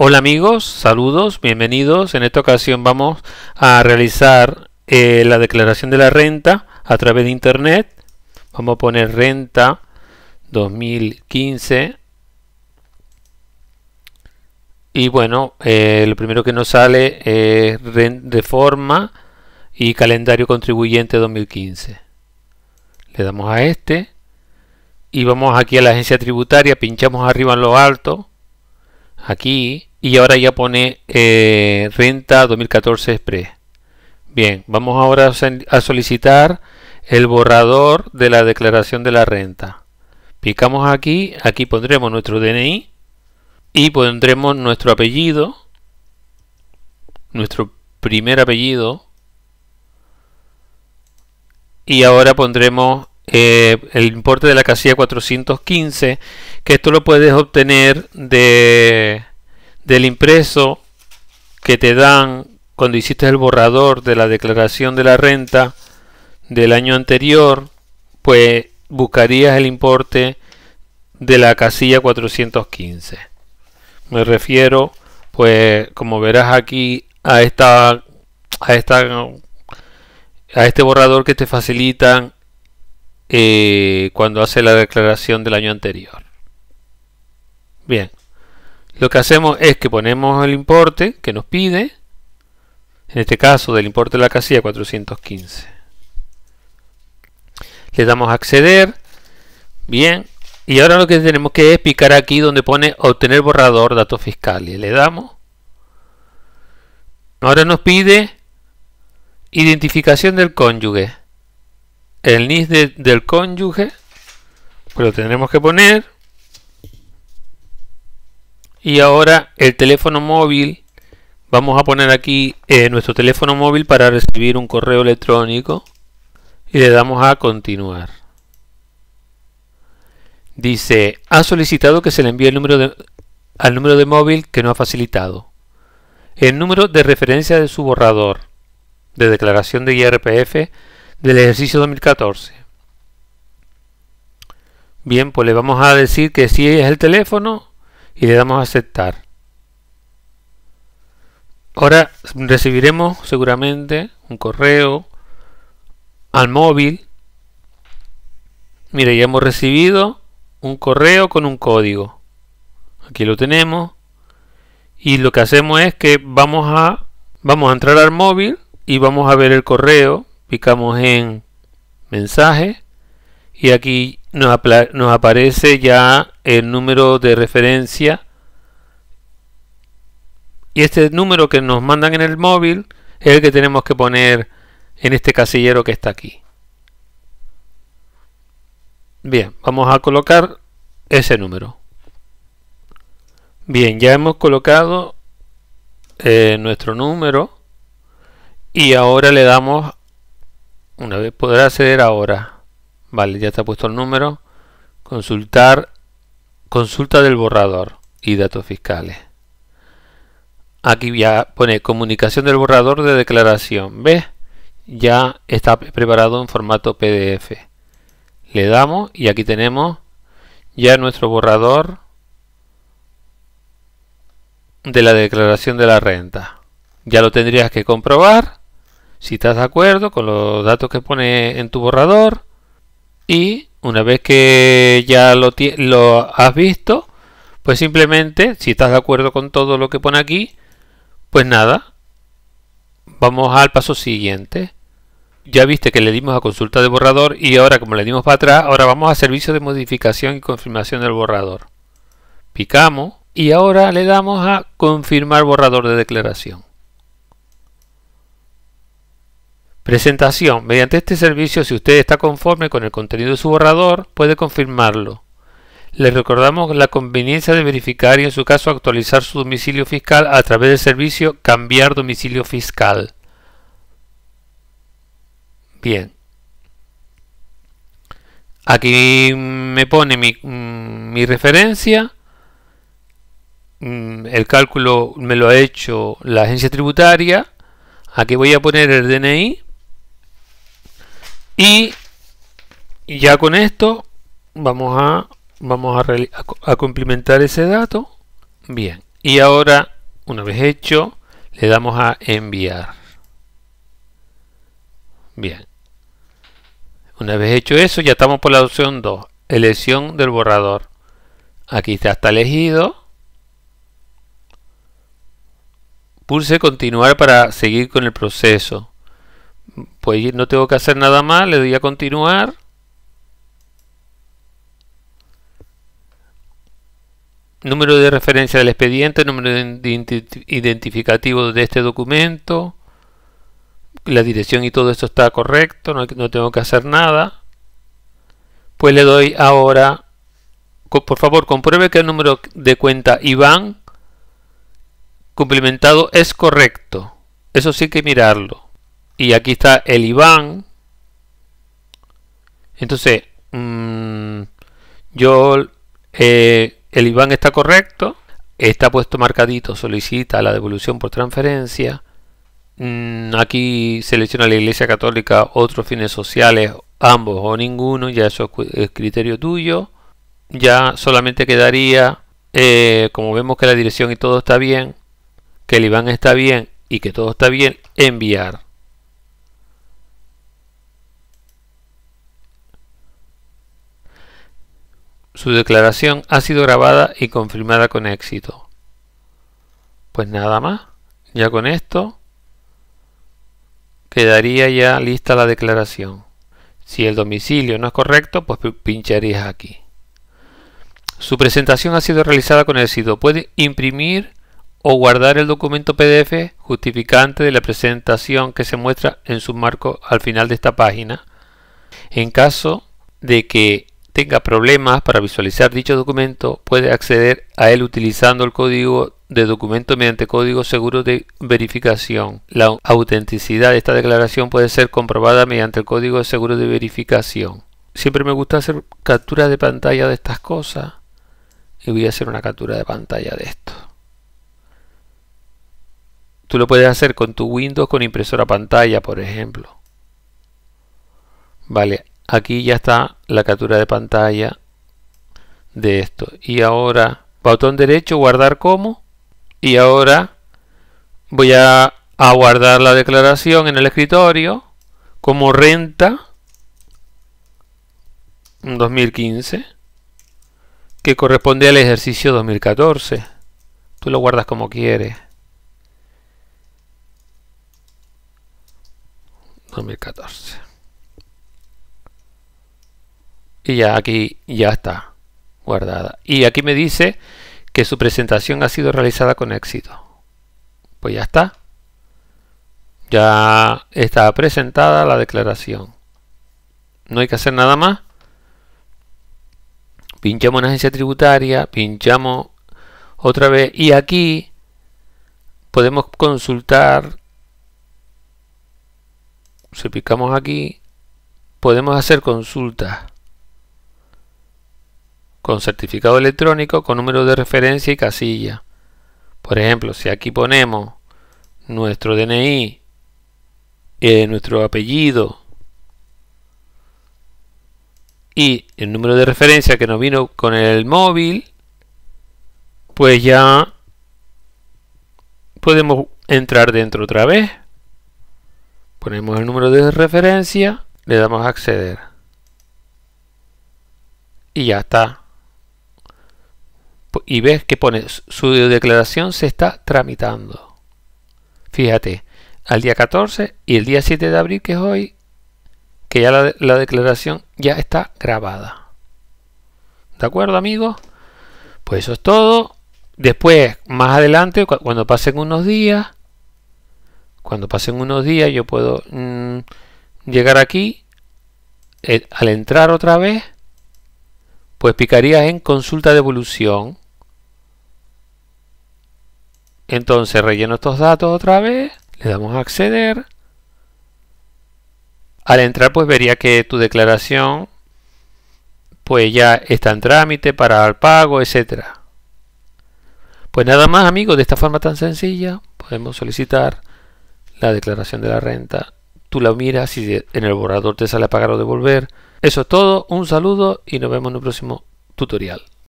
Hola amigos, saludos, bienvenidos. En esta ocasión vamos a realizar eh, la declaración de la renta a través de internet. Vamos a poner renta 2015. Y bueno, el eh, lo primero que nos sale es forma y calendario contribuyente 2015. Le damos a este y vamos aquí a la agencia tributaria, pinchamos arriba en lo alto. Aquí y ahora ya pone eh, renta 2014 express. Bien, vamos ahora a solicitar el borrador de la declaración de la renta. Picamos aquí, aquí pondremos nuestro DNI y pondremos nuestro apellido, nuestro primer apellido y ahora pondremos eh, el importe de la casilla 415 que esto lo puedes obtener de del impreso que te dan cuando hiciste el borrador de la declaración de la renta del año anterior, pues buscarías el importe de la casilla 415. Me refiero, pues como verás aquí, a esta a esta a este borrador que te facilitan eh, cuando hace la declaración del año anterior. Bien, lo que hacemos es que ponemos el importe que nos pide, en este caso del importe de la casilla 415. Le damos a acceder, bien, y ahora lo que tenemos que es picar aquí donde pone obtener borrador datos fiscales. Le damos. Ahora nos pide identificación del cónyuge. El NIS del cónyuge, pues lo tendremos que poner y ahora el teléfono móvil vamos a poner aquí eh, nuestro teléfono móvil para recibir un correo electrónico y le damos a continuar dice ha solicitado que se le envíe el número de, al número de móvil que no ha facilitado el número de referencia de su borrador de declaración de IRPF del ejercicio 2014 bien pues le vamos a decir que si es el teléfono y le damos a aceptar. Ahora recibiremos seguramente un correo al móvil. Mire, ya hemos recibido un correo con un código. Aquí lo tenemos. Y lo que hacemos es que vamos a, vamos a entrar al móvil y vamos a ver el correo. Picamos en mensaje y aquí nos, aparece ya el número de referencia y este número que nos mandan en el móvil es el que tenemos que poner en este casillero que está aquí. Bien, vamos a colocar ese número. Bien, ya hemos colocado eh, nuestro número y ahora le damos, una vez podrá acceder ahora. Vale, ya está puesto el número. Consultar. Consulta del borrador y datos fiscales. Aquí ya pone comunicación del borrador de declaración. ¿Ves? Ya está preparado en formato PDF. Le damos y aquí tenemos ya nuestro borrador de la declaración de la renta. Ya lo tendrías que comprobar si estás de acuerdo con los datos que pone en tu borrador y una vez que ya lo, has visto, pues simplemente, si estás de acuerdo con todo lo que pone aquí, pues nada, vamos al paso siguiente. Ya viste que le dimos a consulta de borrador y ahora como le dimos para atrás, ahora vamos a servicio de modificación y confirmación del borrador. Picamos y ahora le damos a confirmar borrador de declaración. Presentación. Mediante este servicio, si usted está conforme con el contenido de su borrador, puede confirmarlo. Le recordamos la conveniencia de verificar y en su caso actualizar su domicilio fiscal a través del servicio Cambiar domicilio fiscal. Bien. Aquí me pone mi, mm, mi referencia. Mm, el cálculo me lo ha hecho la agencia tributaria. Aquí voy a poner el DNI y ya con esto vamos a, vamos a, complementar ese dato. Bien, y ahora una vez hecho le damos a enviar. Bien. Una vez hecho eso, ya estamos por la opción 2, elección del borrador. Aquí está, está elegido. Pulse continuar para seguir con el proceso pues no tengo que hacer nada más, le doy a continuar. Número de referencia del expediente, número identificativo de este documento, la dirección y todo esto está correcto, no, tengo que hacer nada. Pues le doy ahora, por favor, compruebe que el número de cuenta Iván, complementado es correcto. Eso sí que mirarlo y aquí está el Iván. Entonces, mm, yo eh, el Iván está correcto, está puesto marcadito, solicita la devolución por transferencia. Mm, aquí selecciona la Iglesia Católica, otros fines sociales, ambos o ninguno, ya eso es criterio tuyo. Ya solamente quedaría, eh, como vemos que la dirección y todo está bien, que el Iván está bien y que todo está bien, enviar. Su declaración ha sido grabada y confirmada con éxito. Pues nada más. Ya con esto quedaría ya lista la declaración. Si el domicilio no es correcto, pues pincharías aquí. Su presentación ha sido realizada con éxito. Puede imprimir o guardar el documento PDF justificante de la presentación que se muestra en su marco al final de esta página. En caso de que tenga problemas para visualizar dicho documento puede acceder a él utilizando el código de documento mediante código seguro de verificación. La autenticidad de esta declaración puede ser comprobada mediante el código seguro de verificación. Siempre me gusta hacer capturas de pantalla de estas cosas y voy a hacer una captura de pantalla de esto. Tú lo puedes hacer con tu Windows con impresora pantalla, por ejemplo. Vale, aquí ya está la captura de pantalla de esto. Y ahora, botón derecho, guardar como. Y ahora voy a, guardar la declaración en el escritorio como renta 2015 que corresponde al ejercicio 2014. Tú lo guardas como quieres. 2014 y ya aquí ya está guardada. Y aquí me dice que su presentación ha sido realizada con éxito. Pues ya está. Ya está presentada la declaración. No hay que hacer nada más. Pinchamos en agencia tributaria, pinchamos otra vez y aquí podemos consultar. Si picamos aquí, podemos hacer consultas con certificado electrónico con número de referencia y casilla. Por ejemplo, si aquí ponemos nuestro DNI, eh, nuestro apellido y el número de referencia que nos vino con el móvil, pues ya podemos entrar dentro otra vez. Ponemos el número de referencia, le damos acceder. Y ya está y ves que pone su declaración se está tramitando. Fíjate, al día 14 y el día 7 de abril, que es hoy, que ya la, declaración ya está grabada. ¿De acuerdo, amigos? Pues eso es todo. Después, más adelante, cuando pasen unos días, cuando pasen unos días, yo puedo mm, llegar aquí, eh, al entrar otra vez, pues picarías en consulta de evolución. Entonces relleno estos datos otra vez, le damos a acceder. Al entrar pues vería que tu declaración pues ya está en trámite para el pago, etcétera. Pues nada más amigos, de esta forma tan sencilla podemos solicitar la declaración de la renta. Tú la miras y en el borrador te sale a pagar o devolver. Eso es todo, un saludo y nos vemos en un próximo tutorial.